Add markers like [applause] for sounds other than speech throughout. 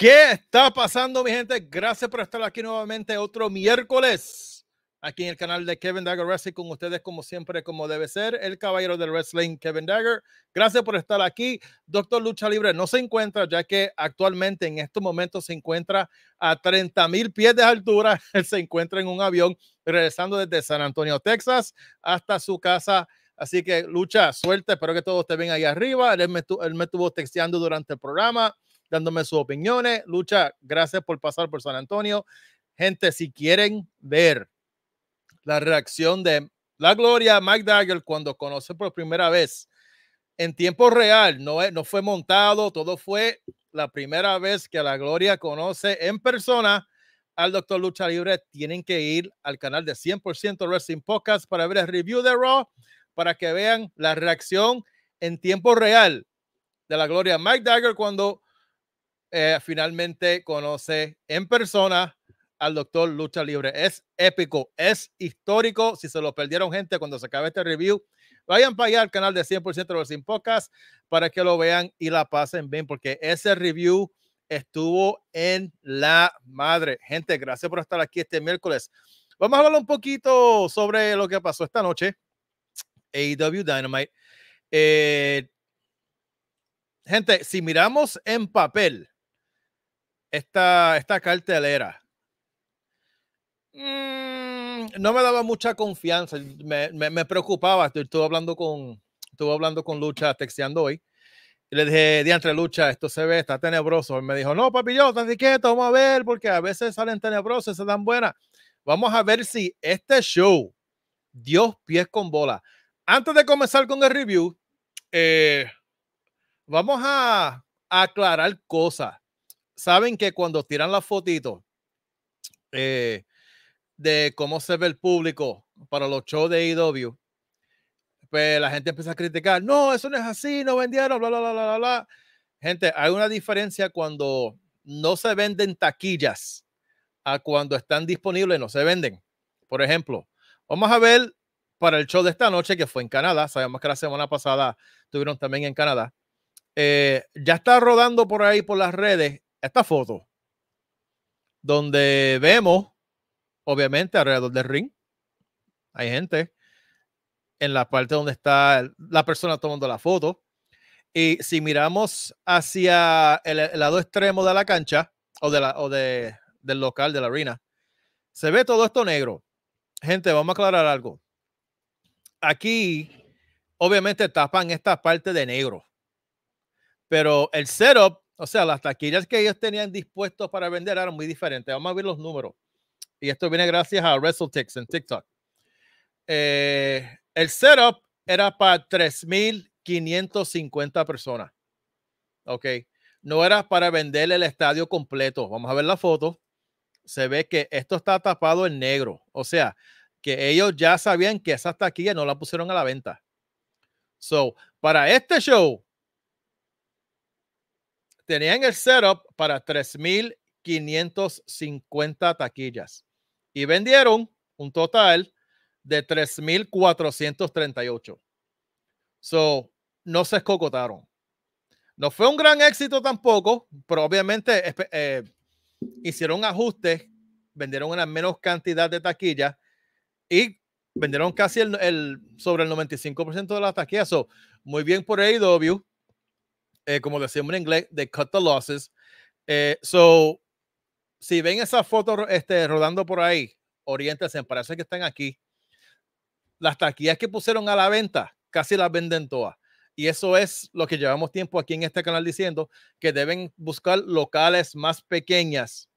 ¿Qué está pasando, mi gente? Gracias por estar aquí nuevamente otro miércoles aquí en el canal de Kevin Dagger Wrestling con ustedes como siempre, como debe ser, el caballero del wrestling Kevin Dagger. Gracias por estar aquí. Doctor Lucha Libre no se encuentra ya que actualmente en estos momentos se encuentra a 30,000 mil pies de altura. [laughs] Él se encuentra en un avión regresando desde San Antonio, Texas hasta su casa Así que lucha, suerte, espero que todos te ven ahí arriba. Él me, él me, estuvo texteando durante el programa dándome sus opiniones. Lucha, gracias por pasar por San Antonio. Gente, si quieren ver la reacción de la gloria Mike Dagger cuando conoce por primera vez en tiempo real, no, no fue montado, todo fue la primera vez que la gloria conoce en persona al Doctor Lucha Libre. Tienen que ir al canal de 100% Wrestling Podcast para ver el review de Raw, para que vean la reacción en tiempo real de la gloria Mike Dagger cuando eh, finalmente conoce en persona al doctor Lucha Libre. Es épico, es histórico. Si se lo perdieron, gente, cuando se acabe este review, vayan para allá al canal de 100% de los Sin Podcast para que lo vean y la pasen bien, porque ese review estuvo en la madre. Gente, gracias por estar aquí este miércoles. Vamos a hablar un poquito sobre lo que pasó esta noche. AEW Dynamite. Eh, gente, si miramos en papel, esta, cartelera. Mm. no me daba mucha confianza, me, preocupaba. Estuve, hablando con, hablando con Lucha, texteando hoy. le dije, diantre Lucha, esto se ve, está tenebroso. me dijo, no, papi, yo, estás quieto, vamos a ver, porque a veces salen tenebrosos, se dan buenas. Vamos a ver si este show, Dios pies con bola. Antes de comenzar con el review, eh, vamos a aclarar cosas saben que cuando tiran las fotitos eh, de cómo se ve el público para los shows de IW, e pues la gente empieza a criticar, no, eso no es así, no vendieron, bla, bla, bla, bla, bla. Gente, hay una diferencia cuando no se venden taquillas a cuando están disponibles, no se venden. Por ejemplo, vamos a ver para el show de esta noche que fue en Canadá, sabemos que la semana pasada tuvieron también en Canadá, eh, ya está rodando por ahí por las redes esta foto, donde vemos, obviamente, alrededor del ring, hay gente en la parte donde está la persona tomando la foto. Y si miramos hacia el, lado extremo de la cancha o, de la, del local, de la arena, se ve todo esto negro. Gente, vamos a aclarar algo. Aquí, obviamente, tapan esta parte de negro. Pero el setup o sea, las taquillas que ellos tenían dispuestos para vender eran muy diferentes. Vamos a ver los números. Y esto viene gracias a WrestleTix en TikTok. Eh, el setup era para 3.550 personas. Ok. No era para vender el estadio completo. Vamos a ver la foto. Se ve que esto está tapado en negro. O sea, que ellos ya sabían que esas taquillas no las pusieron a la venta. So, para este show, tenían el setup para 3.550 taquillas y vendieron un total de 3.438. So, no se escocotaron. No fue un gran éxito tampoco, pero obviamente eh, hicieron ajustes, vendieron una menos cantidad de taquillas y vendieron casi el, sobre el 95% de las taquillas. So, muy bien por AEW eh, como decimos en inglés, de cut the losses. Eh, so, si ven esa foto este, rodando por ahí, oriéntense, parece que están aquí. Las taquillas que pusieron a la venta, casi las venden todas. Y eso es lo que llevamos tiempo aquí en este canal diciendo, que deben buscar locales más pequeñas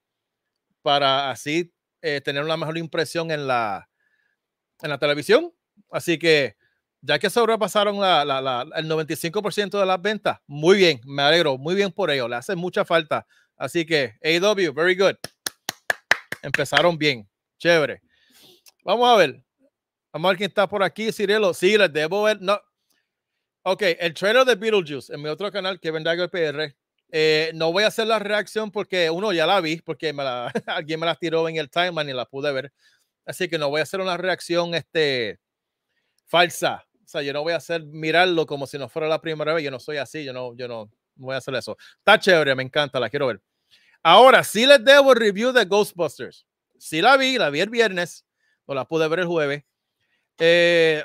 para así eh, tener una mejor impresión en la, en la televisión. Así que ya que sobrepasaron el 95% de las ventas, muy bien, me alegro, muy bien por ello, le hace mucha falta. Así que AW, very good. Empezaron bien, chévere. Vamos a ver. Vamos a ver quién está por aquí, Cirelo. Sí, les debo ver. No. Ok, el trailer de Beetlejuice en mi otro canal, que vendrá el eh, PR. no voy a hacer la reacción porque uno ya la vi, porque [laughs] alguien me la tiró en el timeline y la pude ver. Así que no voy a hacer una reacción este, falsa o sea, yo no voy a hacer mirarlo como si no fuera la primera vez, yo no soy así, yo no, yo no, voy a hacer eso. Está chévere, me encanta, la quiero ver. Ahora, sí les debo el review de Ghostbusters. Sí la vi, la vi el viernes, no la pude ver el jueves. Eh,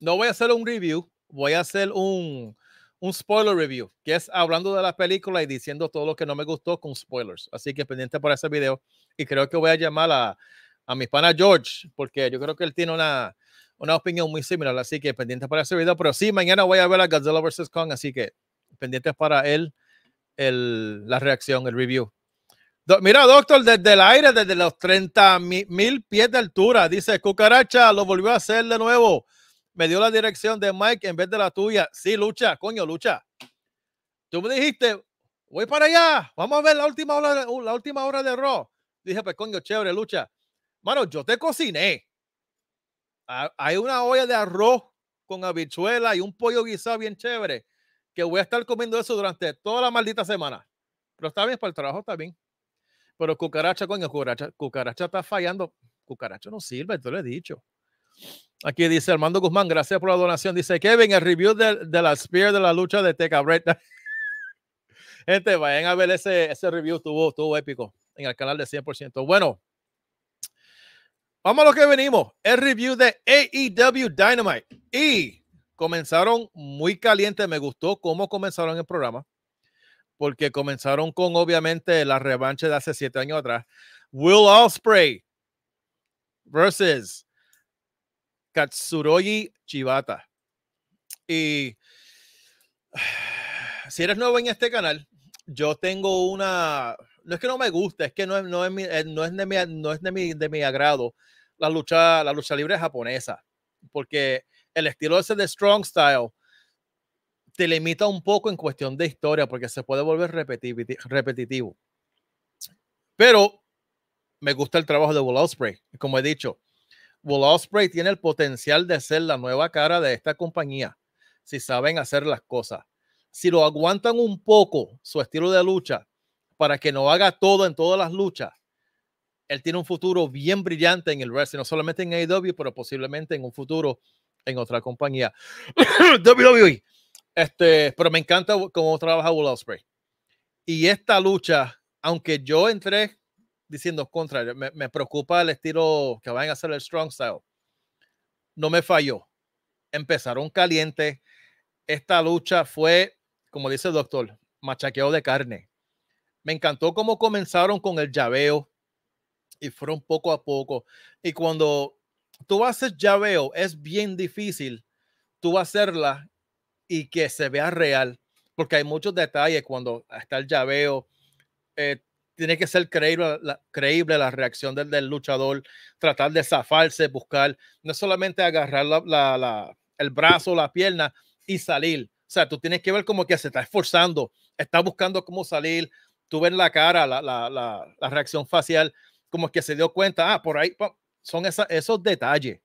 no voy a hacer un review, voy a hacer un, un spoiler review, que es hablando de la película y diciendo todo lo que no me gustó con spoilers. Así que pendiente por ese video. Y creo que voy a llamar a, a mi pana George, porque yo creo que él tiene una, una opinión muy similar, así que pendiente para ese video. Pero sí, mañana voy a ver a Godzilla vs. Kong, así que pendientes para él, la reacción, el review. mira, doctor, desde el aire, desde los 30 mil pies de altura, dice Cucaracha, lo volvió a hacer de nuevo. Me dio la dirección de Mike en vez de la tuya. Sí, lucha, coño, lucha. Tú me dijiste, voy para allá, vamos a ver la última hora, la última hora de Raw. Dije, pues coño, chévere, lucha. Mano, yo te cociné hay una olla de arroz con habichuela y un pollo guisado bien chévere, que voy a estar comiendo eso durante toda la maldita semana. Pero está bien para el trabajo, está bien. Pero cucaracha, coño, cucaracha, cucaracha está fallando. Cucaracha no sirve, te lo he dicho. Aquí dice Armando Guzmán, gracias por la donación. Dice Kevin, el review de, de la Spear de la lucha de Teca Breta. [laughs] Gente, vayan a ver ese, ese review, estuvo, estuvo épico en el canal de 100%. Bueno, Vamos a lo que venimos. El review de AEW Dynamite. Y comenzaron muy caliente, Me gustó cómo comenzaron el programa. Porque comenzaron con, obviamente, la revancha de hace siete años atrás. Will Osprey versus Katsuroji Chibata. Y [sighs] si eres nuevo en este canal, yo tengo una no es que no me guste, es que no es, no es, eh, de, mi, de, mi, de mi agrado la lucha, la lucha libre japonesa, porque el estilo ese de Strong Style te limita un poco en cuestión de historia, porque se puede volver repetitivo. Pero me gusta el trabajo de Will como he dicho. Will tiene el potencial de ser la nueva cara de esta compañía, si saben hacer las cosas. Si lo aguantan un poco, su estilo de lucha, para que no haga todo en todas las luchas, él tiene un futuro bien brillante en el wrestling, no solamente en AEW, pero posiblemente en un futuro en otra compañía. [coughs] WWE. Este, pero me encanta cómo trabaja Will Ospreay. Y esta lucha, aunque yo entré diciendo contra, me, preocupa el estilo que van a hacer el Strong Style. No me falló. Empezaron caliente. Esta lucha fue, como dice el doctor, machaqueo de carne. Me encantó cómo comenzaron con el llaveo y fueron poco a poco. Y cuando tú haces llaveo, es bien difícil tú hacerla y que se vea real, porque hay muchos detalles cuando está el llaveo. Eh, tiene que ser creíble la, creíble la reacción del, del, luchador, tratar de zafarse, buscar, no solamente agarrar la, la, el brazo, la pierna y salir. O sea, tú tienes que ver como que se está esforzando, está buscando cómo salir, tú ves la cara, la, reacción facial como que se dio cuenta, ah, por ahí son esos detalles.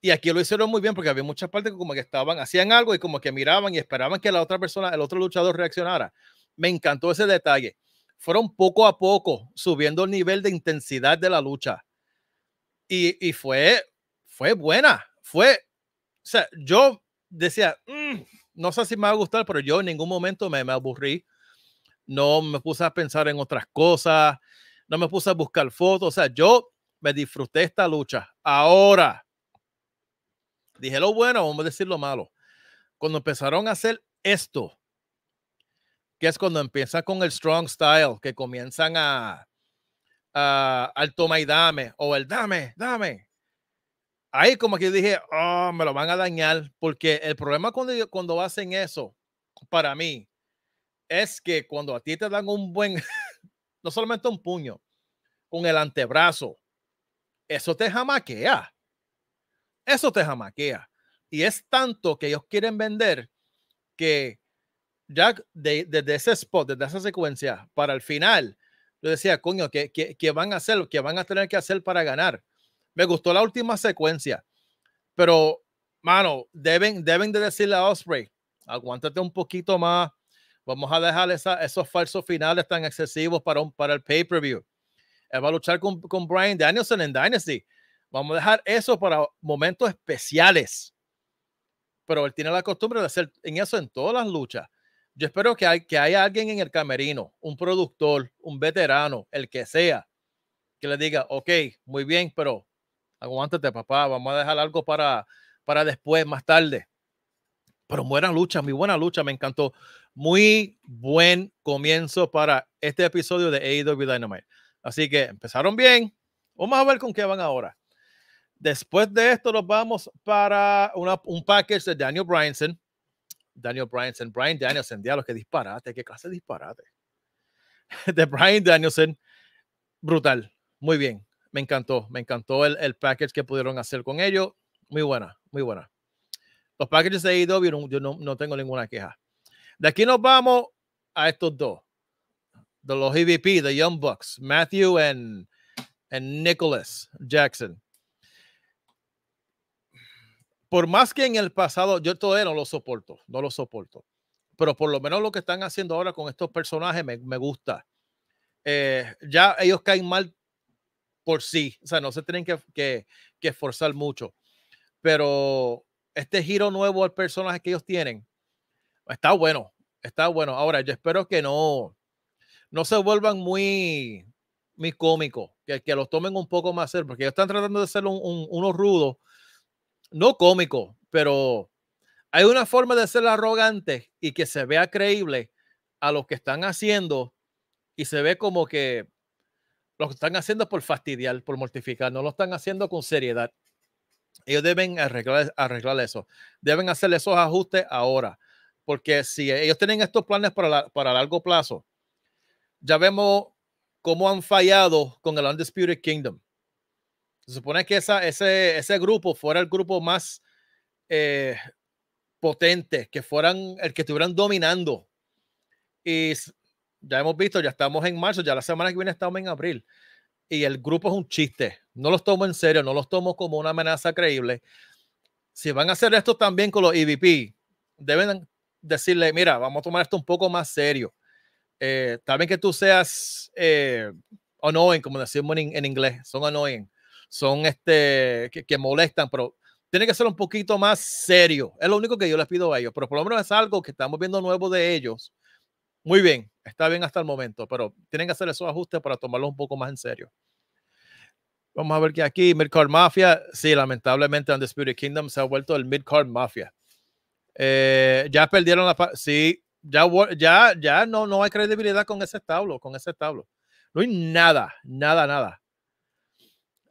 Y aquí lo hicieron muy bien porque había muchas partes que como que estaban, hacían algo y como que miraban y esperaban que la otra persona, el otro luchador reaccionara. Me encantó ese detalle. Fueron poco a poco subiendo el nivel de intensidad de la lucha. Y, fue, fue buena. Fue, o sea, yo decía, mm, no sé si me va a gustar, pero yo en ningún momento me, me aburrí. No me puse a pensar en otras cosas no me puse a buscar fotos, o sea, yo me disfruté esta lucha. Ahora, dije lo bueno, vamos a decir lo malo. Cuando empezaron a hacer esto, que es cuando empieza con el strong style, que comienzan a, al toma y dame, o el dame, dame. Ahí como que dije, oh, me lo van a dañar, porque el problema cuando, cuando hacen eso, para mí, es que cuando a ti te dan un buen [laughs] no solamente un puño, con el antebrazo. Eso te jamaquea. Eso te jamaquea. Y es tanto que ellos quieren vender que Jack, desde ese spot, desde esa secuencia, para el final, yo decía, coño, ¿qué, van a hacer? ¿Qué van a tener que hacer para ganar? Me gustó la última secuencia, pero, mano, deben, deben de decirle a Osprey, aguántate un poquito más, Vamos a dejar esos falsos finales tan excesivos para, el pay-per-view. Él va a luchar con, con Brian Danielson en Dynasty. Vamos a dejar eso para momentos especiales. Pero él tiene la costumbre de hacer en eso en todas las luchas. Yo espero que, hay, que haya alguien en el camerino, un productor, un veterano, el que sea, que le diga, ok, muy bien, pero aguántate, papá, vamos a dejar algo para, para después, más tarde. Pero buena lucha, muy buena lucha, me encantó. Muy buen comienzo para este episodio de AEW Dynamite. Así que empezaron bien. Vamos a ver con qué van ahora. Después de esto nos vamos para un package de Daniel Bryanson. Daniel Bryanson, Brian Danielson, diablos, que disparate, qué clase de disparate. [laughs] De Brian Danielson, brutal, muy bien, me encantó, me encantó el, package que pudieron hacer con ellos, muy buena, muy buena. Los packages de AEW yo no tengo ninguna queja. De aquí nos vamos a estos dos, de los EVP, de Young Bucks, Matthew and, Nicholas Jackson. Por más que en el pasado, yo todavía no lo soporto, no lo soporto. Pero por lo menos lo que están haciendo ahora con estos personajes me, gusta. Eh, ya ellos caen mal por sí, o sea, no se tienen que, que, que esforzar mucho. Pero este giro nuevo al personaje que ellos tienen, Está bueno, está bueno. Ahora, yo espero que no, no se vuelvan muy, muy cómicos, que, que los tomen un poco más serio, porque ellos están tratando de ser unos rudos, no cómicos, pero hay una forma de ser arrogante y que se vea creíble a lo que están haciendo y se ve como que lo que están haciendo por fastidiar, por mortificar, no lo están haciendo con seriedad. Ellos deben arreglar, arreglar eso. Deben hacer esos ajustes ahora. Porque si ellos tienen estos planes para, largo plazo, ya vemos cómo han fallado con el Undisputed Kingdom. Se supone que esa, ese, ese grupo fuera el grupo más eh, potente, que fueran el que estuvieran dominando. Y ya hemos visto, ya estamos en marzo, ya la semana que viene estamos en abril. Y el grupo es un chiste. No los tomo en serio, no los tomo como una amenaza creíble. Si van a hacer esto también con los EVP, deben decirle, mira, vamos a tomar esto un poco más serio. Eh, que tú seas eh, annoying, como decimos en, inglés, son annoying, son este, que, molestan, pero tiene que ser un poquito más serio. Es lo único que yo les pido a ellos, pero por lo menos es algo que estamos viendo nuevo de ellos. Muy bien, está bien hasta el momento, pero tienen que hacer esos ajustes para tomarlo un poco más en serio. Vamos a ver que aquí, Midcard Mafia, sí, lamentablemente Spirit Kingdom se ha vuelto el Midcard Mafia. Eh, ya perdieron la... Sí, ya, ya, ya no, no hay credibilidad con ese tablo con ese No hay nada, nada, nada.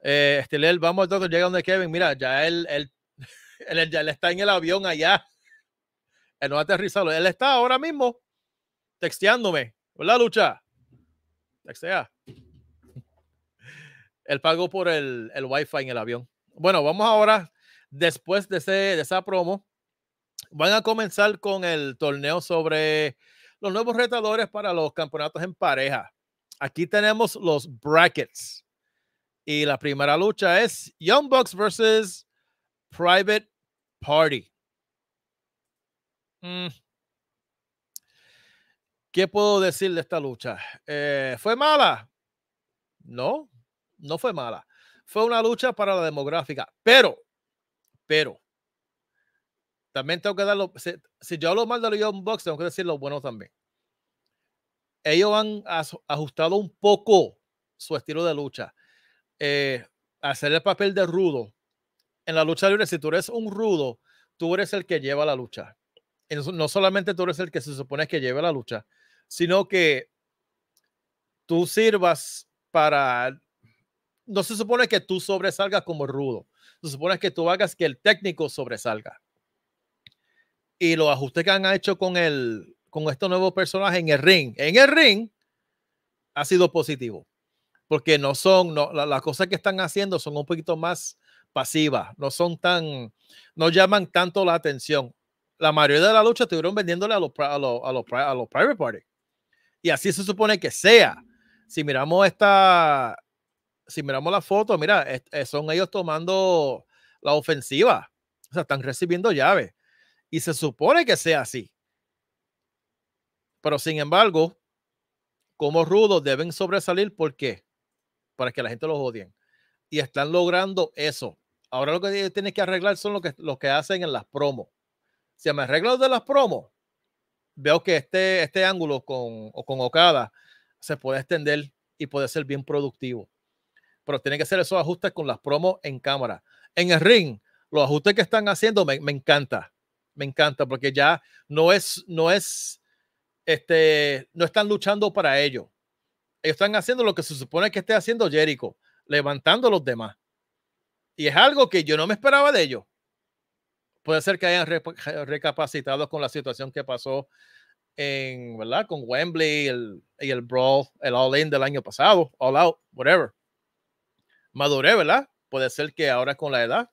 Eh, este, vamos todos llega donde Kevin. Mira, [laughs] ya él, está en el avión allá. Él no ha aterrizado. Él está ahora mismo texteándome. hola Lucha? Textea. [laughs] Él pagó por el, el wifi en el avión. Bueno, vamos ahora, después de, ese, de esa promo, van a comenzar con el torneo sobre los nuevos retadores para los campeonatos en pareja. Aquí tenemos los brackets. Y la primera lucha es Young Bucks versus Private Party. Mm. ¿Qué puedo decir de esta lucha? Eh, ¿Fue mala? No, no fue mala. Fue una lucha para la demográfica, pero, pero, también tengo que darlo. Si, yo hablo mal de los Box, tengo que decir lo bueno también. Ellos han ajustado un poco su estilo de lucha. Eh, hacer el papel de rudo. En la lucha libre, si tú eres un rudo, tú eres el que lleva la lucha. no solamente tú eres el que se supone que lleva la lucha, sino que tú sirvas para... No se supone que tú sobresalgas como rudo. Se supone que tú hagas que el técnico sobresalga y los ajustes que han hecho con, el, con estos nuevos personajes en el ring, en el ring, ha sido positivo. Porque no son, no, las cosas que están haciendo son un poquito más pasivas, no son tan, no llaman tanto la atención. La mayoría de la lucha estuvieron vendiéndole a los, a los, a private party. Y así se supone que sea. Si miramos esta, si miramos la foto, mira, eh, son ellos tomando la ofensiva. O sea, están recibiendo llaves. Y se supone que sea así. Pero sin embargo, como rudos deben sobresalir, ¿por qué? Para que la gente los odie. Y están logrando eso. Ahora lo que tienen que arreglar son lo que, lo que hacen en las promos. Si me arreglo de las promos, veo que este, este ángulo con, o con Okada se puede extender y puede ser bien productivo. Pero tiene que hacer esos ajustes con las promos en cámara. En el ring, los ajustes que están haciendo me, me encanta me encanta porque ya no es, no es, este, no están luchando para ello. Ellos están haciendo lo que se supone que esté haciendo Jericho, levantando a los demás. Y es algo que yo no me esperaba de ellos. Puede ser que hayan recapacitado con la situación que pasó en, ¿verdad? Con Wembley y el Brawl, el All In del año pasado, All Out, whatever. madure ¿verdad? Puede ser que ahora con la edad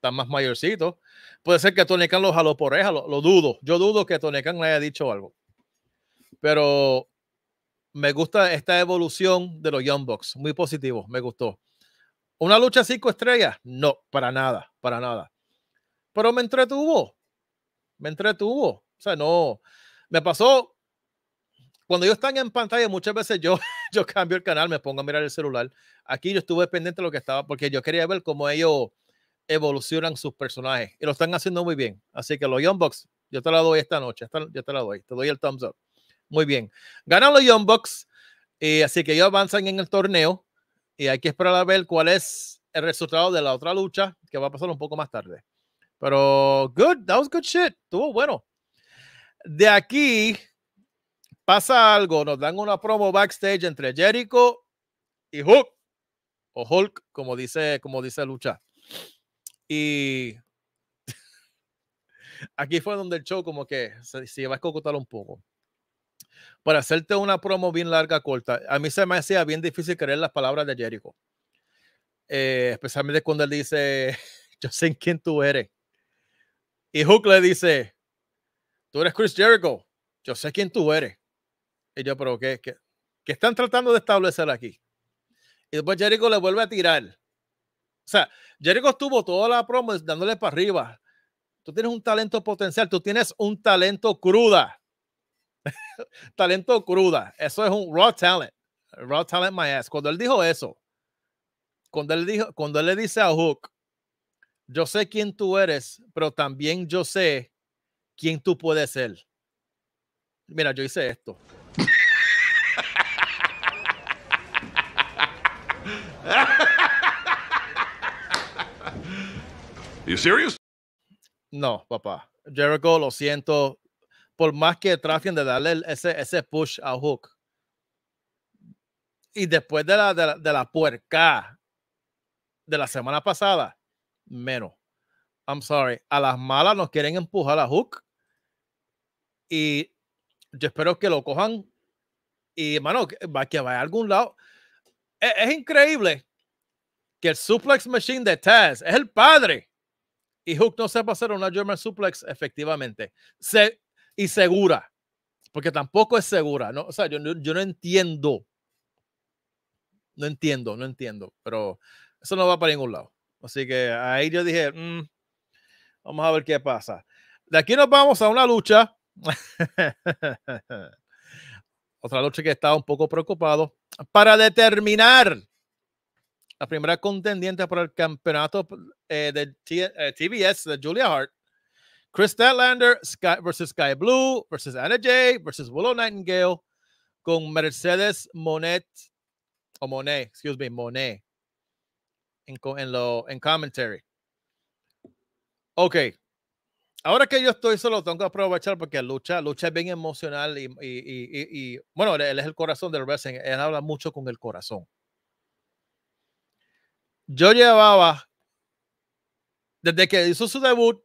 están más mayorcitos. Puede ser que Tony Khan los jaló por oreja, lo, dudo. Yo dudo que Tony Khan haya dicho algo. Pero me gusta esta evolución de los Young Bucks, muy positivo, me gustó. ¿Una lucha cinco estrellas? No, para nada, para nada. Pero me entretuvo, me entretuvo. O sea, no, me pasó, cuando ellos están en pantalla, muchas veces yo, [laughs] yo cambio el canal, me pongo a mirar el celular. Aquí yo estuve pendiente de lo que estaba, porque yo quería ver cómo ellos evolucionan sus personajes y lo están haciendo muy bien. Así que los Young Bucks, yo te la doy esta noche, ya yo te la doy, te doy el thumbs up. Muy bien. Ganan los Young Bucks, y eh, así que ellos avanzan en el torneo y hay que esperar a ver cuál es el resultado de la otra lucha que va a pasar un poco más tarde. Pero good, that was good shit, estuvo bueno. De aquí pasa algo, nos dan una promo backstage entre Jericho y Hulk o Hulk, como dice, como dice Lucha. Y [laughs] aquí fue donde el show como que se, se iba a escocotar un poco. Para hacerte una promo bien larga, corta, a mí se me hacía bien difícil creer las palabras de Jericho. Eh, especialmente cuando él dice, [laughs] yo sé quién tú eres. Y Hook le dice, tú eres Chris Jericho, yo sé quién tú eres. Y yo, pero ¿qué, qué, qué están tratando de establecer aquí? Y después Jericho le vuelve a tirar. O sea, Jericho estuvo toda la promo dándole para arriba. Tú tienes un talento potencial, tú tienes un talento cruda. [laughs] talento cruda. Eso es un raw talent. Raw talent my ass. Cuando él dijo eso, cuando él, dijo, cuando él le dice a Hook, yo sé quién tú eres, pero también yo sé quién tú puedes ser. Mira, yo hice esto. [laughs] you serious? No, papá. Jericho, lo siento. Por más que traten de darle ese, ese push a Hook. Y después de la, de la, de puerca de la semana pasada, menos. I'm sorry. A las malas nos quieren empujar a Hook. Y yo espero que lo cojan. Y, hermano, que, que vaya a algún lado. Es, es, increíble que el Suplex Machine de Taz es el padre y Hook no sepa hacer una German suplex efectivamente Se, y segura, porque tampoco es segura, ¿no? O sea, yo, no entiendo, no entiendo, no entiendo, pero eso no va para ningún lado. Así que ahí yo dije, mm, vamos a ver qué pasa. De aquí nos vamos a una lucha. [laughs] Otra lucha que estaba un poco preocupado para determinar la primera contendiente para el campeonato eh, de TBS eh, de Julia Hart. Chris Statlander Sky, versus Sky Blue versus Anna Jay versus Willow Nightingale con Mercedes Monet o Monet, excuse me, Monet en, lo, en commentary. Ok. Ahora que yo estoy, solo tengo que aprovechar porque lucha, lucha es bien emocional y, y bueno, él es el corazón del wrestling. Él habla mucho con el corazón yo llevaba, desde que hizo su debut,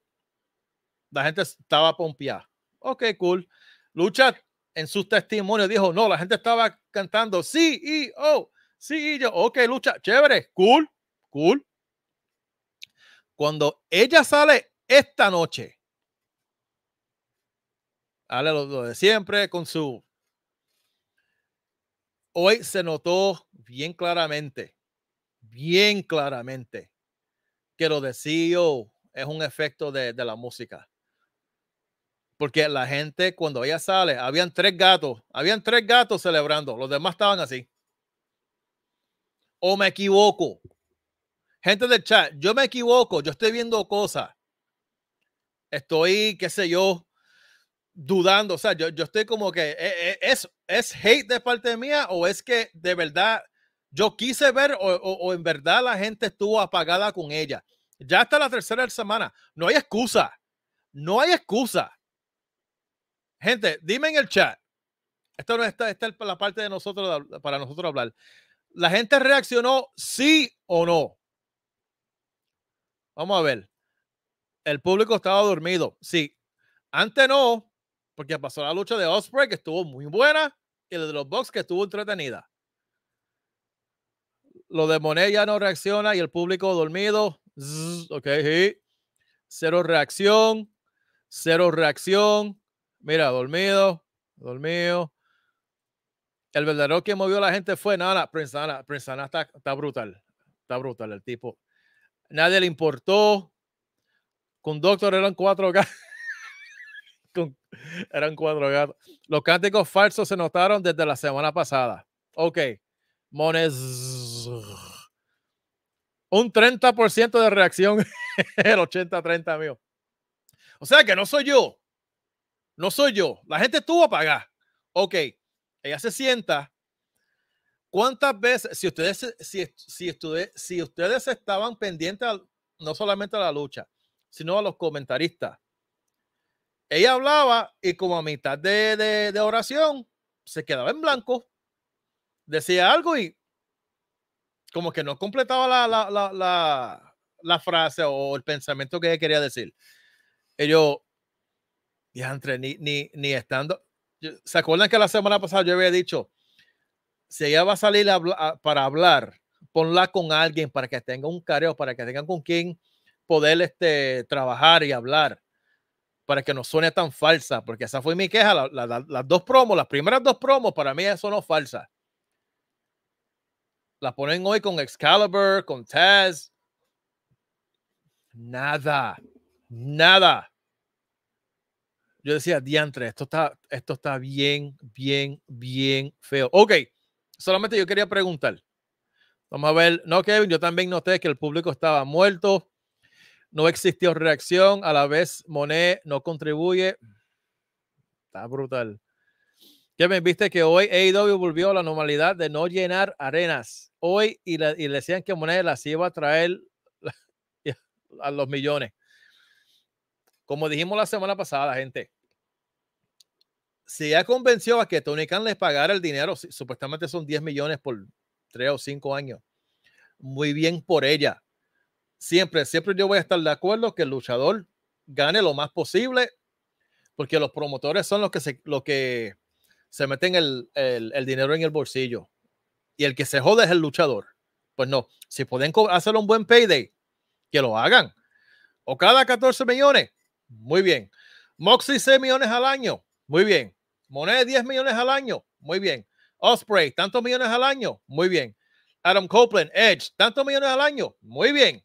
la gente estaba pompeada. Ok, cool. Lucha en sus testimonios dijo, no, la gente estaba cantando y oh, sí, y yo, Ok, Lucha, chévere, cool, cool. Cuando ella sale esta noche, A lo, de siempre con su. Hoy se notó bien claramente bien claramente que lo de CEO es un efecto de, la música. Porque la gente, cuando ella sale, habían tres gatos, habían tres gatos celebrando, los demás estaban así. O me equivoco. Gente del chat, yo me equivoco, yo estoy viendo cosas. Estoy, qué sé yo, dudando. O sea, yo, estoy como que, ¿e, e, ¿es, ¿es hate de parte mía o es que de verdad yo quise ver o, en verdad la gente estuvo apagada con ella. Ya está la tercera semana. No hay excusa. No hay excusa. Gente, dime en el chat. Esto no está, esta es la parte de nosotros para nosotros hablar. ¿La gente reaccionó sí o no? Vamos a ver. El público estaba dormido. Sí. Antes no, porque pasó la lucha de Osprey, que estuvo muy buena, y la de los Bucks, que estuvo entretenida. Lo de Monet ya no reacciona y el público dormido. ok, Cero reacción. Cero reacción. Mira, dormido. Dormido. El verdadero que movió a la gente fue Nana. Prince está, brutal. Está brutal el tipo. Nadie le importó. Con Doctor eran cuatro gatos. [laughs] eran cuatro gatos. Los cánticos falsos se notaron desde la semana pasada. Ok. Mones. Un 30% de reacción, [laughs] el 80-30 mío. O sea que no soy yo. No soy yo. La gente estuvo apagada. Ok, ella se sienta. ¿Cuántas veces, si ustedes, si, si, si ustedes estaban pendientes no solamente a la lucha, sino a los comentaristas, ella hablaba y como a mitad de oración se quedaba en blanco decía algo y como que no completaba la, frase o el pensamiento que quería decir. Y yo, diantre, ni, ni, estando. ¿Se acuerdan que la semana pasada yo había dicho, si ella va a salir para hablar, ponla con alguien para que tenga un careo, para que tenga con quien poder este, trabajar y hablar, para que no suene tan falsa, porque esa fue mi queja, las dos promos, las primeras dos promos, para mí eso no es falsa. La ponen hoy con Excalibur, con Taz. Nada, nada. Yo decía, diantre, esto está, esto está bien, bien, bien feo. Ok, solamente yo quería preguntar. Vamos a ver, no, Kevin, yo también noté que el público estaba muerto. No existió reacción. A la vez, Monet no contribuye. Está brutal me viste que hoy AEW volvió a la normalidad de no llenar arenas. Hoy y, le decían que Moneda las iba a traer [laughs] a los millones. Como dijimos la semana pasada, gente, si ya convenció a que Tony Khan les pagara el dinero, supuestamente son 10 millones por 3 o 5 años. Muy bien por ella. Siempre, siempre yo voy a estar de acuerdo que el luchador gane lo más posible, porque los promotores son los que, se, los que se meten el, dinero en el bolsillo y el que se jode es el luchador. Pues no, si pueden hacer un buen payday, que lo hagan. O cada 14 millones, muy bien. Moxie 6 millones al año, muy bien. Monet 10 millones al año, muy bien. Osprey, tantos millones al año, muy bien. Adam Copeland, Edge, tantos millones al año, muy bien.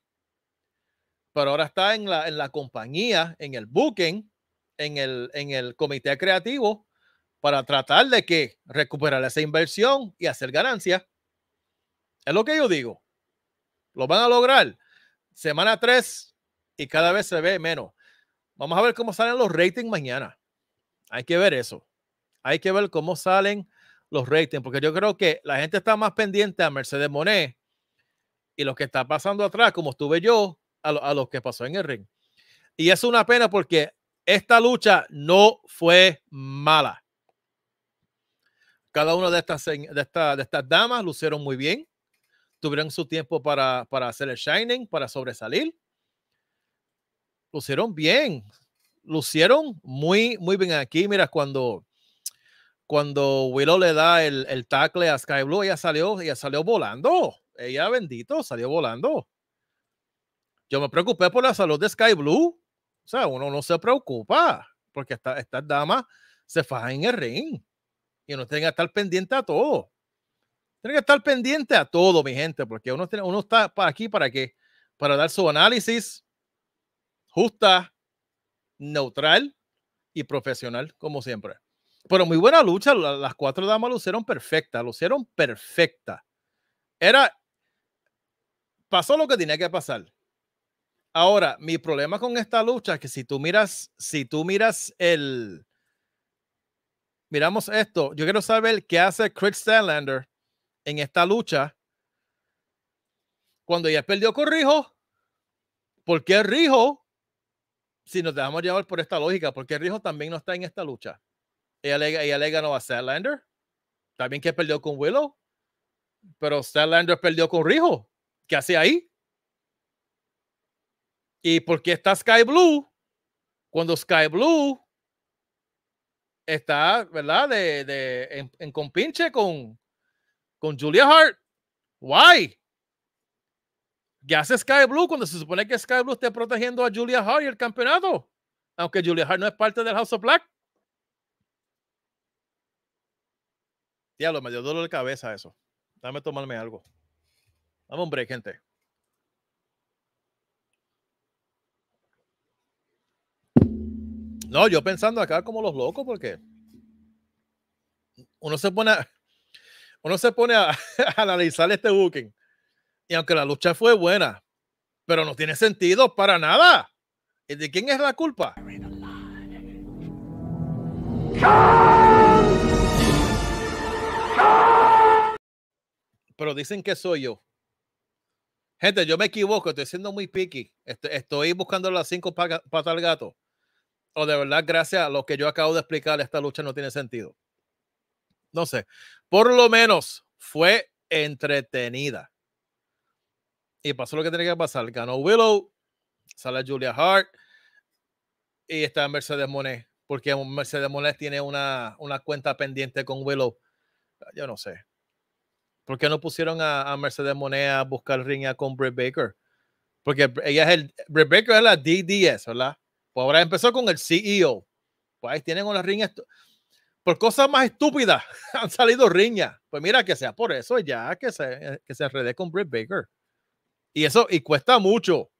Pero ahora está en la, en la compañía, en el booking, en el, en el comité creativo, para tratar de que recuperar esa inversión y hacer ganancia. Es lo que yo digo. Lo van a lograr. Semana 3 y cada vez se ve menos. Vamos a ver cómo salen los ratings mañana. Hay que ver eso. Hay que ver cómo salen los ratings, porque yo creo que la gente está más pendiente a Mercedes Monet y lo que está pasando atrás, como estuve yo, a los a lo que pasó en el ring. Y es una pena porque esta lucha no fue mala cada una de estas, damas lucieron muy bien. Tuvieron su tiempo para, hacer el shining, para sobresalir. Lucieron bien. Lucieron muy, muy bien aquí. Mira, cuando, cuando Willow le da el, el tackle a Sky Blue, ella salió, salió volando. Ella, bendito, salió volando. Yo me preocupé por la salud de Sky Blue. O sea, uno no se preocupa porque estas damas se fajan en el ring y uno tiene que estar pendiente a todo. Tiene que estar pendiente a todo, mi gente, porque uno, uno está aquí, ¿para qué? Para dar su análisis justa, neutral y profesional, como siempre. Pero muy buena lucha, las cuatro damas lucieron perfecta, lucieron perfecta. Era, pasó lo que tenía que pasar. Ahora, mi problema con esta lucha es que si tú miras, si tú miras el, miramos esto. Yo quiero saber qué hace Chris Sandlander en esta lucha. Cuando ya perdió con Rijo, ¿por qué Rijo, si nos dejamos llevar por esta lógica, ¿Por qué Rijo también no está en esta lucha? Ella le, ganó a Stanlander. También que perdió con Willow. Pero Sandlander perdió con Rijo. ¿Qué hace ahí? ¿Y por qué está Sky Blue? Cuando Sky Blue está, ¿verdad? De, en, compinche con, con Julia Hart. Why? ¿Qué hace Sky Blue cuando se supone que Sky Blue esté protegiendo a Julia Hart y el campeonato? Aunque Julia Hart no es parte del House of Black. Diablo, me dio dolor de cabeza eso. Dame tomarme algo. vamos hombre gente. No, yo pensando acá como los locos, porque uno se pone a, uno se pone [laughs] a, analizar este booking. Y aunque la lucha fue buena, pero no tiene sentido para nada. ¿Y de quién es la culpa? Pero dicen que soy yo. Gente, yo me equivoco, estoy siendo muy picky. Estoy, estoy buscando las cinco patas al gato o de verdad gracias a lo que yo acabo de explicar, esta lucha no tiene sentido. No sé, por lo menos fue entretenida. Y pasó lo que tenía que pasar. Ganó Willow, sale Julia Hart y está Mercedes Monet, porque Mercedes Monet tiene una, una cuenta pendiente con Willow. Ah, yo no sé. ¿Por qué no pusieron a, Mercedes Monet a buscar riña con Britt Baker? Porque ella es el. es la DDS, ¿verdad? Pues ahora empezó con el CEO. Pues ahí tienen una riña. Por cosas más estúpidas [laughs] han salido riñas. Pues mira, que sea por eso ya que se, eh, que se enredé con Britt Baker. Y eso, y cuesta mucho.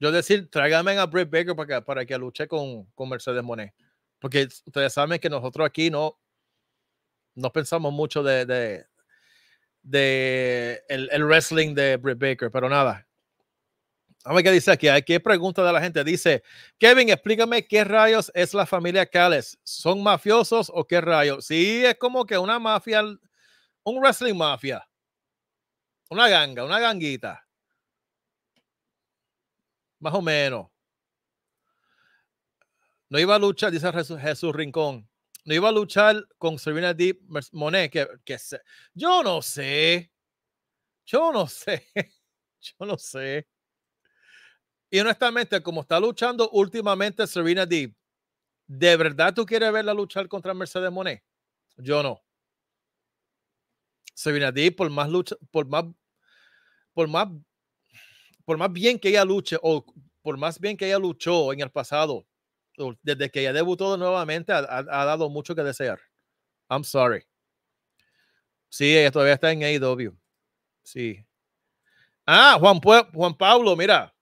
Yo decir, tráigame a Britt Baker para que, para que luche con, con Mercedes Monet. Porque ustedes saben que nosotros aquí no, no pensamos mucho de, de, el, el, wrestling de Britt Baker, pero nada. A ver qué dice aquí. hay que pregunta de la gente. Dice, Kevin, explícame qué rayos es la familia Cales. ¿Son mafiosos o qué rayos? Sí, es como que una mafia, un wrestling mafia. Una ganga, una ganguita. Más o menos. No iba a luchar, dice Jesús Rincón. No iba a luchar con Serena D. Monet, que, yo no sé. Yo no sé. [laughs] Yo no sé. Y honestamente, como está luchando últimamente Serena D, ¿de verdad tú quieres verla luchar contra Mercedes Monet? Yo no. Serena D, por más lucha, por más, por más, por más bien que ella luche o por más bien que ella luchó en el pasado, desde que ella debutó nuevamente, ha, dado mucho que desear. I'm sorry. Sí, ella todavía está en AEW. Sí. Ah, Juan, Juan Pablo, mira,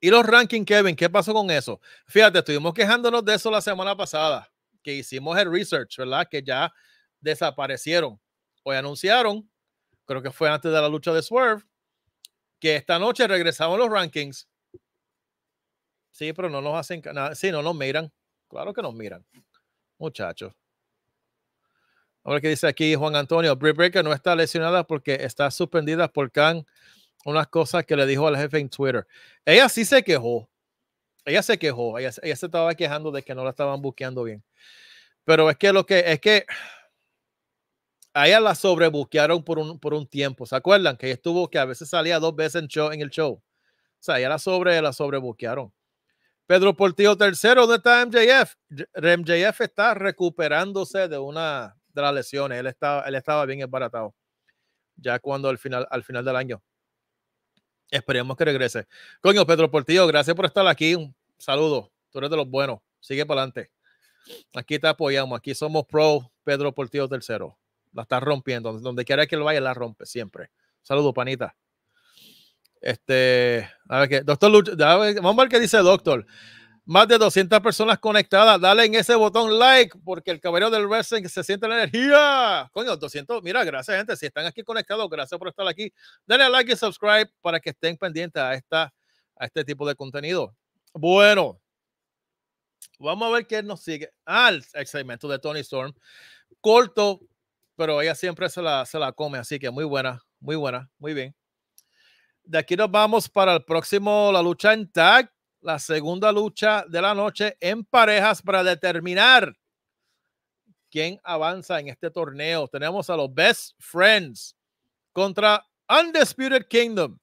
y los rankings, Kevin, ¿qué pasó con eso? Fíjate, estuvimos quejándonos de eso la semana pasada, que hicimos el research, ¿verdad? Que ya desaparecieron. Hoy anunciaron, creo que fue antes de la lucha de Swerve, que esta noche regresaron los rankings. Sí, pero no nos hacen nada. Sí, no nos miran. Claro que nos miran. Muchachos. Ahora que dice aquí Juan Antonio, Britt Breaker no está lesionada porque está suspendida por Khan unas cosas que le dijo al jefe en Twitter. Ella sí se quejó. Ella se quejó. Ella, ella se estaba quejando de que no la estaban busqueando bien. Pero es que lo que es que a ella la sobrebuquearon por un, por un tiempo. ¿Se acuerdan? Que ella estuvo, que a veces salía dos veces en, show, en el show. O sea, ella la, sobre, la sobrebuquearon. Pedro Portillo III, ¿dónde está MJF? MJF está recuperándose de una de las lesiones. Él estaba, él estaba bien embaratado. Ya cuando al final, al final del año. Esperemos que regrese. Coño, Pedro Portillo, oh, gracias por estar aquí. Un saludo. Tú eres de los buenos. Sigue para adelante. Aquí te apoyamos. Aquí somos pro Pedro Portillo oh, tercero. La está rompiendo. Donde quiera que lo vaya, la rompe siempre. Saludos, panita. Este, a ver qué. Doctor vamos a ver qué dice el doctor más de 200 personas conectadas. Dale en ese botón like porque el caballero del wrestling se siente la energía. Coño, 200. Mira, gracias, gente. Si están aquí conectados, gracias por estar aquí. Dale like y subscribe para que estén pendientes a, esta, a este tipo de contenido. Bueno, vamos a ver qué nos sigue. Ah, experimento de Tony Storm. Corto, pero ella siempre se la, se la come. Así que muy buena, muy buena, muy bien. De aquí nos vamos para el próximo, la lucha en tag la segunda lucha de la noche en parejas para determinar quién avanza en este torneo. Tenemos a los Best Friends contra Undisputed Kingdom.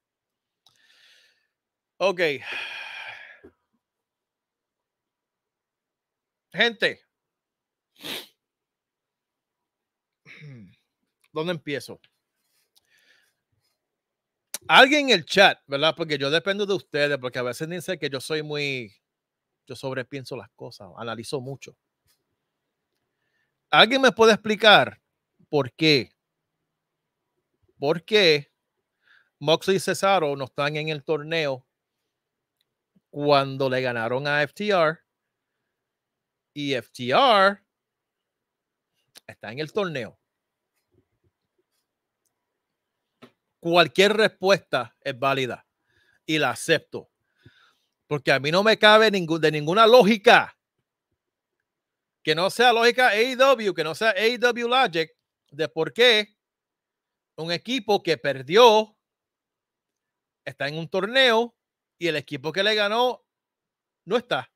Ok. Gente, ¿dónde empiezo? Alguien en el chat, ¿verdad? Porque yo dependo de ustedes, porque a veces dicen que yo soy muy, yo sobrepienso las cosas, analizo mucho. ¿Alguien me puede explicar por qué? ¿Por qué Moxley y Cesaro no están en el torneo cuando le ganaron a FTR? Y FTR está en el torneo. cualquier respuesta es válida y la acepto. Porque a mí no me cabe de ninguna lógica que no sea lógica AW, e que no sea AW e Logic, de por qué un equipo que perdió está en un torneo y el equipo que le ganó no está.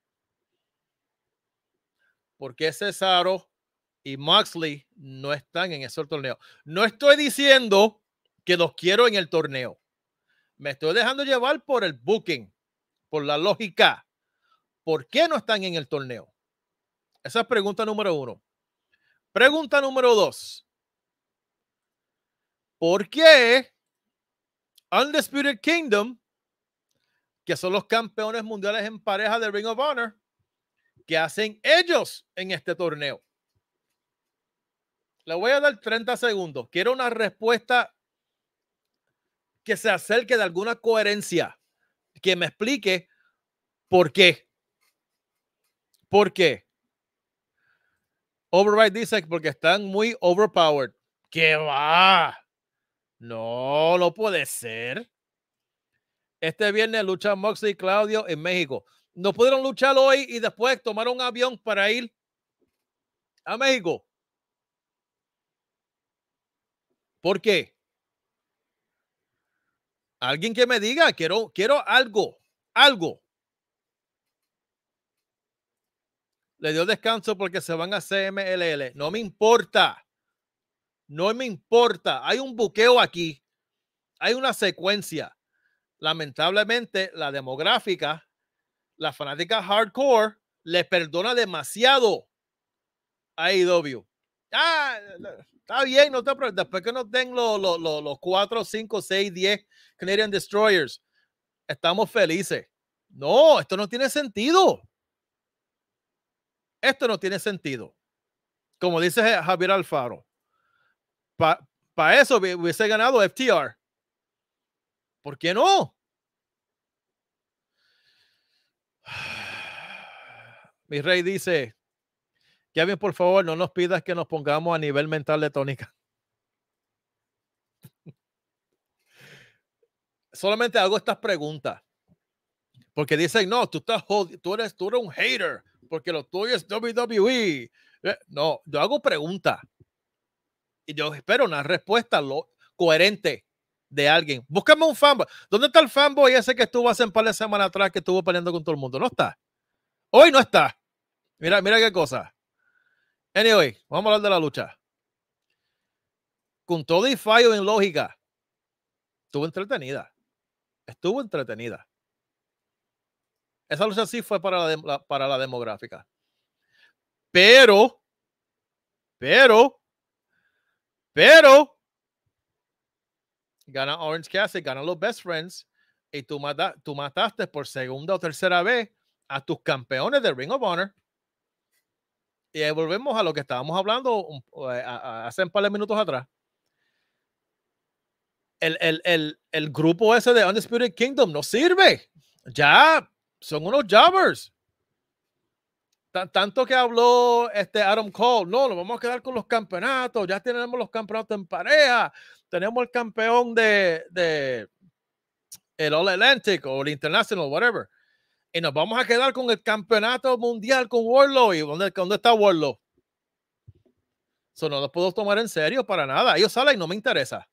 porque qué Cesaro y maxley no están en ese torneo? No estoy diciendo que los quiero en el torneo. Me estoy dejando llevar por el booking, por la lógica. ¿Por qué no están en el torneo? Esa es pregunta número uno. Pregunta número dos. ¿Por qué Undisputed Kingdom, que son los campeones mundiales en pareja de Ring of Honor, que hacen ellos en este torneo? Le voy a dar 30 segundos. Quiero una respuesta que se acerque de alguna coherencia, que me explique por qué. ¿Por qué? Override dice porque están muy overpowered. ¿Qué va? No, no puede ser. Este viernes luchan Moxie y Claudio en México. No pudieron luchar hoy y después tomaron un avión para ir a México. ¿Por qué? Alguien que me diga, quiero, quiero algo, algo. Le dio descanso porque se van a CMLL. No me importa. No me importa. Hay un buqueo aquí. Hay una secuencia. Lamentablemente, la demográfica, la fanática hardcore, le perdona demasiado a IW. E ah, Está bien, no te preocupes. Después que nos den los, 4, 5, 6, 10 Canadian Destroyers, estamos felices. No, esto no tiene sentido. Esto no tiene sentido. Como dice Javier Alfaro, para eso hubiese ganado FTR. ¿Por qué no? [sighs] Mi rey dice, Kevin, por favor, no nos pidas que nos pongamos a nivel mental de tónica. Solamente hago estas preguntas. Porque dicen, no, tú, estás tú, eres, tú eres un hater, porque lo tuyo es WWE. Eh, no, yo hago preguntas. Y yo espero una respuesta coherente de alguien. Búscame un fanboy. ¿Dónde está el fanboy ese que estuvo hace un par de semanas atrás que estuvo peleando con todo el mundo? No está. Hoy no está. Mira, mira qué cosa. Anyway, vamos a hablar de la lucha. Con todo y fallo en lógica, estuvo entretenida. Estuvo entretenida. Esa lucha sí fue para la, para la demográfica. Pero, pero, pero, gana Orange Cassidy, gana los Best Friends y tú, tú mataste por segunda o tercera vez a tus campeones de Ring of Honor. Y volvemos a lo que estábamos hablando eh, hace un par de minutos atrás. El, grupo ese de Undisputed Kingdom no sirve. Ya son unos jobbers. tanto que habló este Adam Cole, no, nos vamos a quedar con los campeonatos, ya tenemos los campeonatos en pareja, tenemos el campeón de, de el All Atlantic o el International, whatever y nos vamos a quedar con el campeonato mundial con Warlow. ¿Y dónde, está Warlow? Eso no lo puedo tomar en serio para nada. Ellos salen y no me interesa.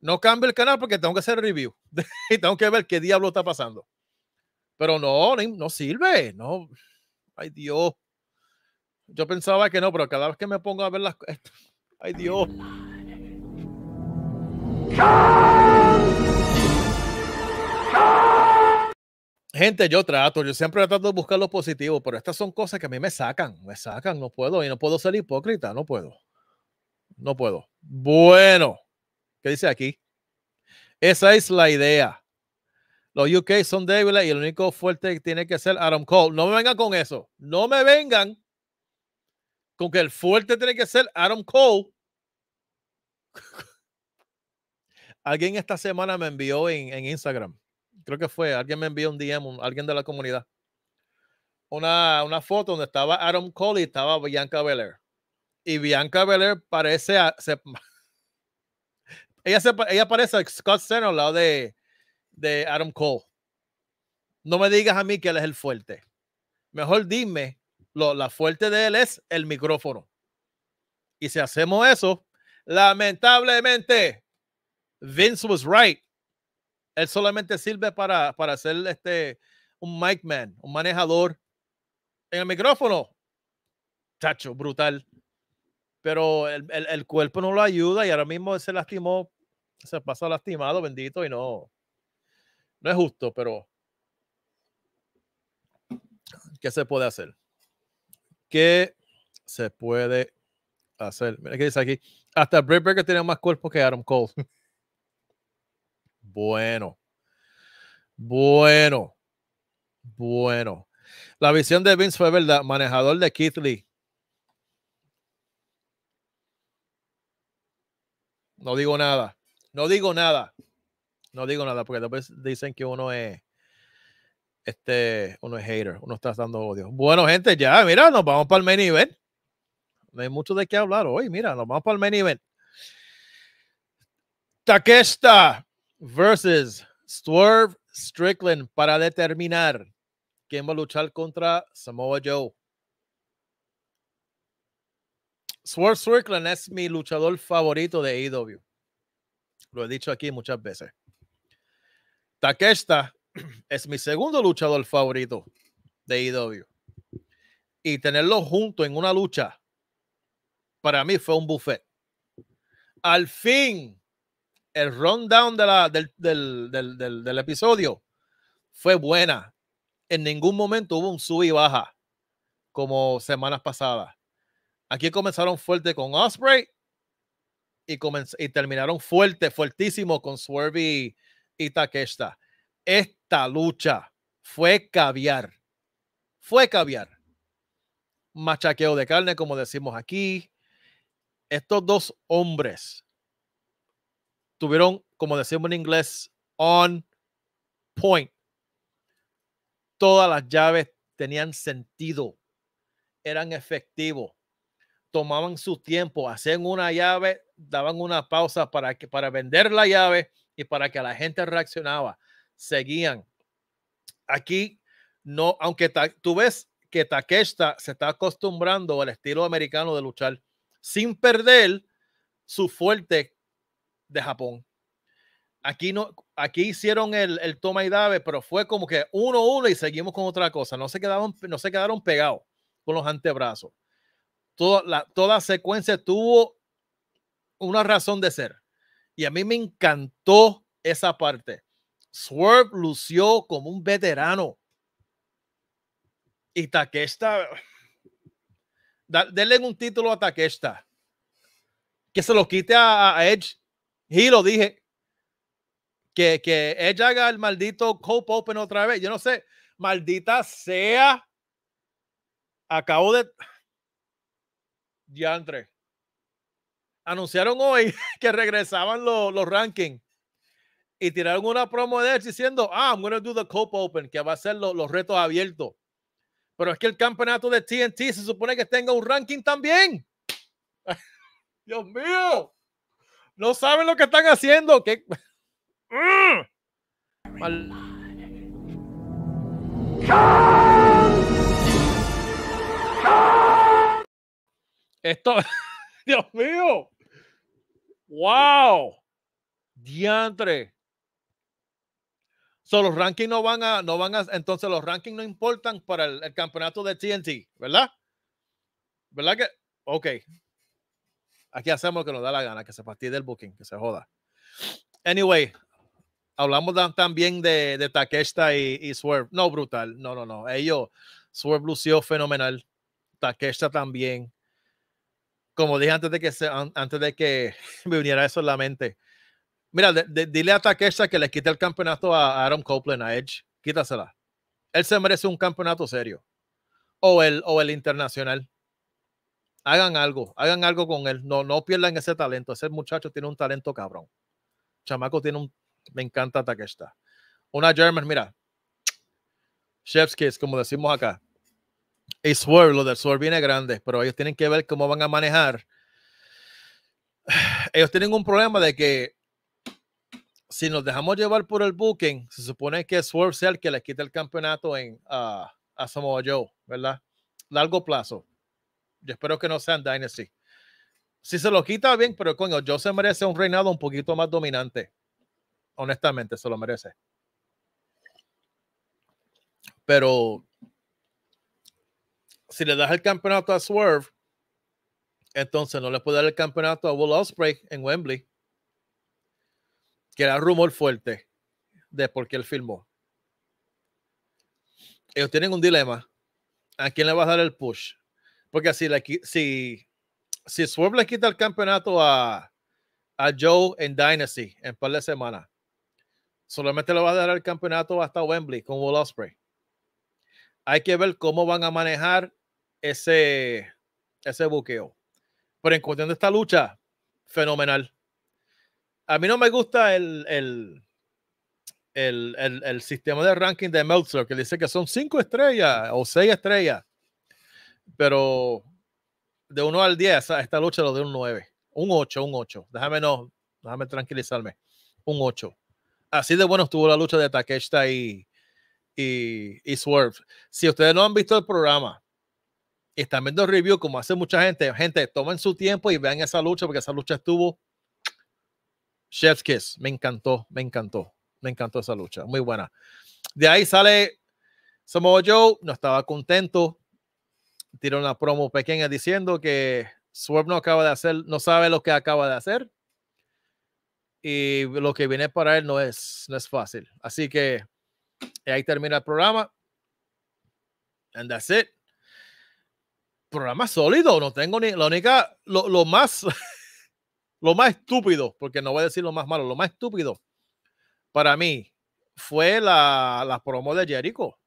No cambio el canal porque tengo que hacer review [laughs] y tengo que ver qué diablo está pasando. Pero no, no sirve. No, ay Dios. Yo pensaba que no, pero cada vez que me pongo a ver las. [laughs] Ay Dios. Gente, yo trato, yo siempre trato de buscar lo positivo, pero estas son cosas que a mí me sacan, me sacan, no puedo y no puedo ser hipócrita, no puedo. No puedo. Bueno, ¿qué dice aquí? Esa es la idea. Los UK son débiles y el único fuerte tiene que ser Adam Cole. No me vengan con eso. No me vengan con que el fuerte tiene que ser Adam Cole. [laughs] Alguien esta semana me envió en Instagram creo que fue, alguien me envió un DM, alguien de la comunidad, una, una foto donde estaba Adam Cole y estaba Bianca Belair. Y Bianca Belair parece, a, [laughs] ella, ella parece a Scott Center al lado de, de Adam Cole. No me digas a mí que él es el fuerte. Mejor dime, lo, la fuerte de él es el micrófono. Y si hacemos eso, lamentablemente, Vince was right. Él solamente sirve para, para ser este, un mic man, un manejador. En el micrófono, chacho, brutal. Pero el, cuerpo no lo ayuda y ahora mismo se lastimó, se pasa lastimado, bendito, y no, no es justo, pero ¿qué se puede hacer? ¿Qué se puede hacer? Mira qué dice aquí. Hasta Britt que tiene más cuerpo que Adam Cole. [laughs] Bueno. Bueno. Bueno. La visión de Vince fue verdad. Manejador de Keith Lee. No digo nada. No digo nada. No digo nada porque después dicen que uno es este, uno es hater, uno está dando odio. Bueno, gente, ya, mira, nos vamos para el main event. No hay mucho de qué hablar hoy, mira, nos vamos para el main event. Takesta versus Swerve Strickland para determinar quién va a luchar contra Samoa Joe. Swerve Strickland es mi luchador favorito de AEW. Lo he dicho aquí muchas veces. Takeshita [clears throat] es mi segundo luchador favorito de AEW. Y tenerlo junto en una lucha, para mí fue un buffet. Al fin, el rundown del, episodio fue buena. En ningún momento hubo un sub y baja como semanas pasadas. Aquí comenzaron fuerte con Osprey y, y terminaron fuerte, fuertísimo con Swerve y, y Esta lucha fue caviar. Fue caviar. Machaqueo de carne, como decimos aquí. Estos dos hombres tuvieron, como decimos en inglés, on point. Todas las llaves tenían sentido, eran efectivos, tomaban su tiempo, hacían una llave, daban una pausa para, que, para vender la llave y para que la gente reaccionaba. Seguían. Aquí, no, aunque tú ves que Takeshita se está acostumbrando al estilo americano de luchar sin perder su fuerte de Japón. Aquí, no, aquí hicieron el, toma y dave pero fue como que uno uno y seguimos con otra cosa. No se quedaron, no se quedaron pegados con los antebrazos. Toda la, toda secuencia tuvo una razón de ser. Y a mí me encantó esa parte. Swerve lució como un veterano. Y Takeshita, denle un título a Takeshita. Que se lo quite a Edge y lo dije. Que, ella haga el maldito Cope Open otra vez. Yo no sé. Maldita sea. Acabo de. Diantre. Anunciaron hoy [laughs] que regresaban los, rankings y tiraron una promo de él diciendo, ah, I'm going to do the Cope Open, que va a ser los retos abiertos. Pero es que el campeonato de TNT se supone que tenga un ranking también. [laughs] Dios mío. No saben lo que están haciendo. ¿Qué? Mm. Esto, [laughs] Dios mío. Wow. Diantre. Solo los rankings no van a, no van a, entonces los rankings no importan para el, campeonato de TNT, ¿verdad? ¿Verdad que? Ok. Aquí hacemos que nos da la gana, que se fastidie el booking, que se joda. Anyway, hablamos también de, de Takeshita y, y, Swerve. No, brutal. No, no, no. Ellos, Swerve lució fenomenal. Takeshita también. Como dije antes de que, antes de que [laughs] me viniera eso en la mente. Mira, dile a Takeshita que le quite el campeonato a Adam Copeland, a Edge. Quítasela. Él se merece un campeonato serio. O el, o el internacional hagan algo, hagan algo con él. No, no pierdan ese talento. Ese muchacho tiene un talento cabrón. Chamaco tiene un. Me encanta Takeshita. Una German, mira. Chef's como decimos acá. Y Swerve, lo del Swerve viene grande, pero ellos tienen que ver cómo van a manejar. [sighs] Ellos tienen un problema de que si nos dejamos llevar por el booking, se supone que Swerve sea el que les quite el campeonato en, ah, a Samoa Joe, ¿verdad? Largo plazo yo espero que no sean Dynasty. Si se lo quita, bien, pero coño, yo se merece un reinado un poquito más dominante. Honestamente, se lo merece. Pero si le das el campeonato a Swerve, entonces no le puede dar el campeonato a Will Ospreay en Wembley, que era rumor fuerte de por qué él filmó. Ellos tienen un dilema. ¿A quién le vas a dar el push? Porque si, le, si, si le quita el campeonato a, Joe en Dynasty en par de semanas, solamente le va a dar el campeonato hasta Wembley con Will Osprey. Hay que ver cómo van a manejar ese, ese buqueo. Pero en cuestión de esta lucha, fenomenal. A mí no me gusta el, el, el sistema de ranking de Meltzer que dice que son cinco estrellas o seis estrellas pero de 1 al 10, esta lucha lo de un 9. Un 8, un 8. Déjame no, déjame tranquilizarme. Un 8. Así de bueno estuvo la lucha de Takeshita y, y, Swerve. Si ustedes no han visto el programa y están viendo review, como hace mucha gente, gente, tomen su tiempo y vean esa lucha, porque esa lucha estuvo Chef's Kiss. Me encantó, me encantó. Me encantó esa lucha. Muy buena. De ahí sale Samoa Joe, no estaba contento tiró una promo pequeña diciendo que Swerve no acaba de hacer, no sabe lo que acaba de hacer y lo que viene para él no es, no es fácil. Así que ahí termina el programa. And that's it. Programa sólido, no tengo ni la única, lo, más, [laughs] lo más estúpido, porque no voy a decir lo más malo, lo más estúpido para mí fue la, la promo de Jericho.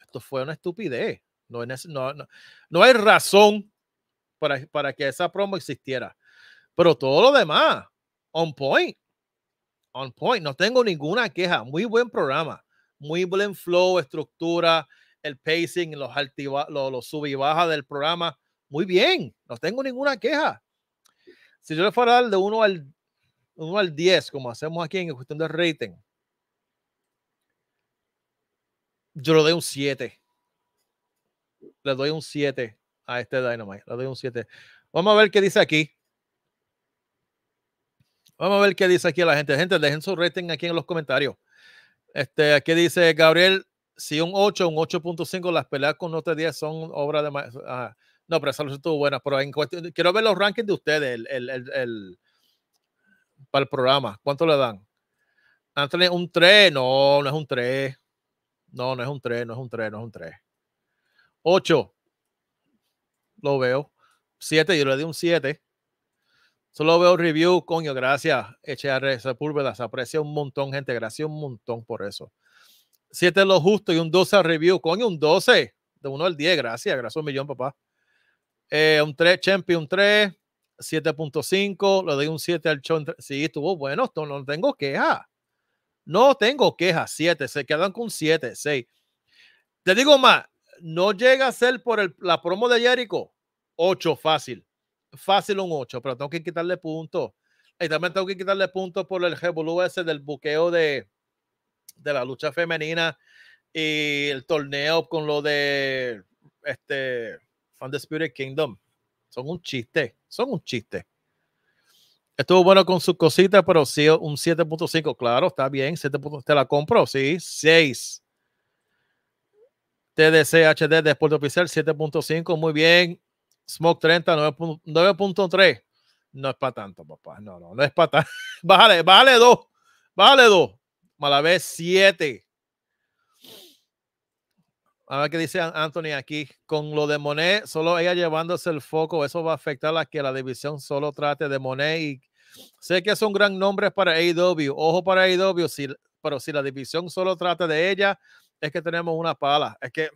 Esto fue una estupidez. No, no, hay razón para, para que esa promo existiera. Pero todo lo demás, on point. On point. No tengo ninguna queja. Muy buen programa. Muy buen flow, estructura, el pacing, los, los, sub y baja del programa. Muy bien. No tengo ninguna queja. Si yo le fuera a dar de 1 al, uno al 10, como hacemos aquí en cuestión de rating, yo le doy un 7 le doy un 7 a este Dynamite. Le doy un 7. Vamos a ver qué dice aquí. Vamos a ver qué dice aquí la gente. Gente, dejen su rating aquí en los comentarios. Este, aquí dice Gabriel, si un 8, un 8.5, las peleas con otros 10 son obra de... Ah, no, pero esa luz estuvo buena. Pero en cuestión, quiero ver los rankings de ustedes el, el, el, para el programa. ¿Cuánto le dan? Antonio, un 3. No, no es un 3. No, no es un 3, no es un 3, no es un 3. 8. Lo veo. 7, yo le di un 7. Solo veo review, coño, gracias, HR Sepúlveda. Se aprecia un montón, gente. Gracias un montón por eso. 7 es lo justo y un 12 review. Coño, un 12. De 1 al 10, gracias. Gracias un millón, papá. Eh, un 3, Champion 3. 7.5, le doy un 7 al show. Sí, estuvo bueno, no tengo queja. No tengo queja, 7, se quedan con 7, 6. Te digo más, no llega a ser por la promo de Jericho, 8 fácil. Fácil un 8, pero tengo que quitarle puntos. Y también tengo que quitarle puntos por el revolú ese del buqueo de, la lucha femenina y el torneo con lo de este Spirit Kingdom. Son un chiste, son un chiste. Estuvo bueno con sus cositas, pero sí, un 7.5, claro, está bien, 7.5, te la compro, sí, 6. TDC HD de Puerto Oficial 7.5, muy bien. Smoke 30, 9.3. No es para tanto, papá. No, no, no es para tanto. [laughs] Bájale, bájale dos. Bájale dos. Malabé 7. A ver qué dice Anthony aquí. Con lo de Monet, solo ella llevándose el foco, eso va a afectar a que la división solo trate de Monet. Y sé que son gran nombres para A.W. Ojo para A.W., pero si la división solo trata de ella, es que tenemos una pala, es que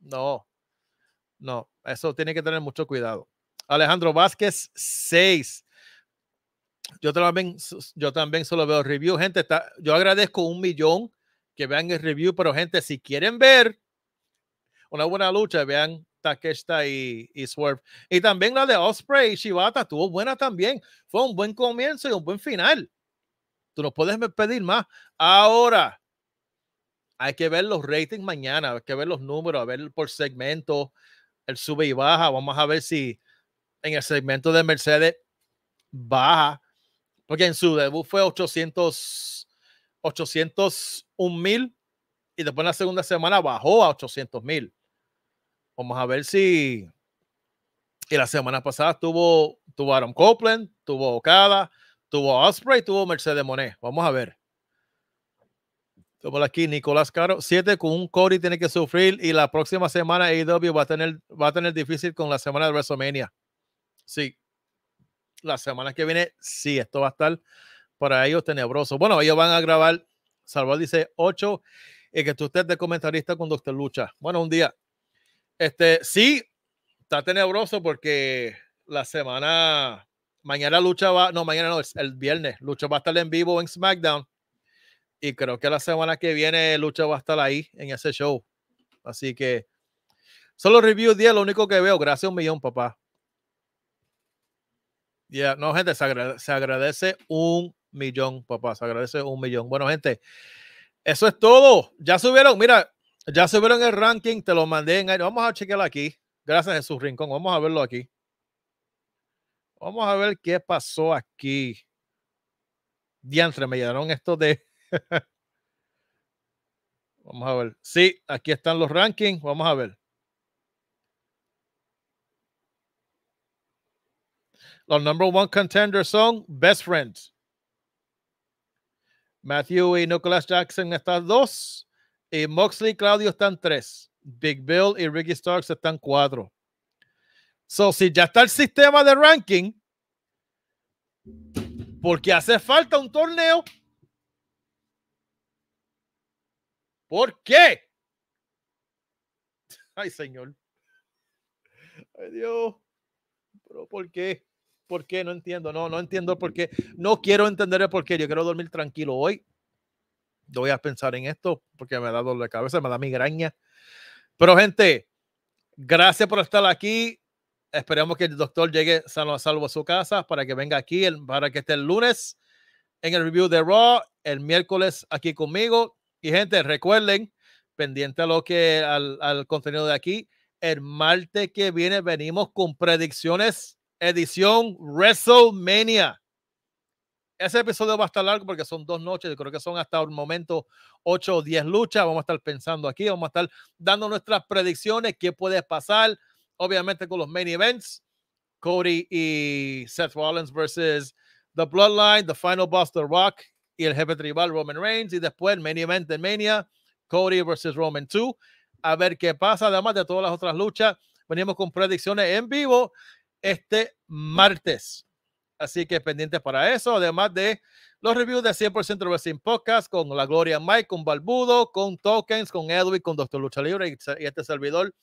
no, no, eso tiene que tener mucho cuidado. Alejandro Vázquez, 6. Yo también, yo también solo veo review. Gente, está, yo agradezco un millón que vean el review, pero gente, si quieren ver una buena lucha, vean Takeshita y, Swerve. Y también la de Osprey y Shibata estuvo buena también. Fue un buen comienzo y un buen final. Tú no puedes pedir más. Ahora, hay que ver los ratings mañana, hay que ver los números, a ver por segmento, el sube y baja. Vamos a ver si en el segmento de Mercedes baja, porque en su debut fue 800, 801 mil y después en la segunda semana bajó a 800 mil. Vamos a ver si. Y la semana pasada tuvo, tuvo Aaron Copeland, tuvo Okada, tuvo Osprey, tuvo Mercedes Monet. Vamos a ver. Estamos aquí, Nicolás Caro, Siete con un Cody tiene que sufrir y la próxima semana AEW va a tener, va a tener difícil con la semana de WrestleMania. Sí. La semana que viene, sí, esto va a estar para ellos tenebroso. Bueno, ellos van a grabar, Salvador dice 8, y que tú estés de comentarista cuando usted Lucha. Bueno, un día. Este, sí, está tenebroso porque la semana, mañana Lucha va, no, mañana no, es el viernes, Lucha va a estar en vivo en SmackDown y creo que la semana que viene Lucha va a estar ahí en ese show. Así que solo review 10, lo único que veo. Gracias un millón, papá. Ya, no, gente, se agradece, un millón, papá. Se agradece un millón. Bueno, gente, eso es todo. Ya subieron, mira, ya subieron el ranking, te lo mandé en aire. Vamos a chequearlo aquí. Gracias, su Rincón. Vamos a verlo aquí. Vamos a ver qué pasó aquí. Diantre, me llegaron esto de. [laughs] Vamos a ver. Sí, aquí están los rankings. Vamos a ver. Los number one contenders son Best Friends. Matthew y Nicholas Jackson están dos. Y Moxley y Claudio están tres. Big Bill y Ricky Starks están cuatro. So, si ya está el sistema de ranking, porque hace falta un torneo ¿Por qué? [laughs] Ay, señor. Ay, Dios. ¿Pero por qué? ¿Por qué? No entiendo. No, no entiendo por qué. No quiero entender el por qué. Yo quiero dormir tranquilo hoy. voy a pensar en esto porque me da dolor de cabeza, me da migraña. Pero, gente, gracias por estar aquí. Esperemos que el doctor llegue sano a salvo a su casa para que venga aquí, para que esté el lunes en el review de Raw, el miércoles aquí conmigo y gente, recuerden, pendiente lo que al, contenido de aquí, el martes que viene venimos con predicciones edición WrestleMania. Ese episodio va a estar largo porque son dos noches, creo que son hasta un momento ocho o 10 luchas. Vamos a estar pensando aquí, vamos a estar dando nuestras predicciones, qué puede pasar, obviamente con los main events, Cody y Seth Rollins versus The Bloodline, The Final Boss, The Rock, y el jefe tribal Roman Reigns y después Many main Mania, Cody versus Roman 2. A ver qué pasa, además de todas las otras luchas. Venimos con predicciones en vivo este martes. Así que pendientes para eso, además de los reviews de 100% Wrestling Podcast con la Gloria Mike, con Balbudo, con Tokens, con Edwin, con Doctor Lucha Libre y este servidor,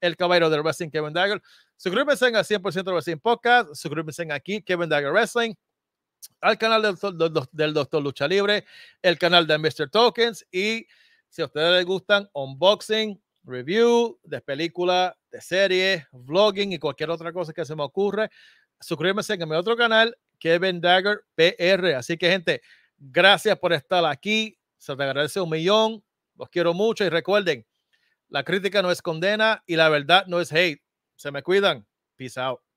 el caballero del Wrestling Kevin Dagger. Suscríbanse a 100% Wrestling Podcast, suscríbanse aquí Kevin Dagger Wrestling, al canal del, Doctor Lucha Libre, el canal de Mr. Tokens y si a ustedes les gustan unboxing, review de película, de serie vlogging y cualquier otra cosa que se me ocurra, suscríbanse en mi otro canal, Kevin Dagger PR. Así que gente, gracias por estar aquí. Se te agradece un millón. Los quiero mucho y recuerden, la crítica no es condena y la verdad no es hate. Se me cuidan. Peace out.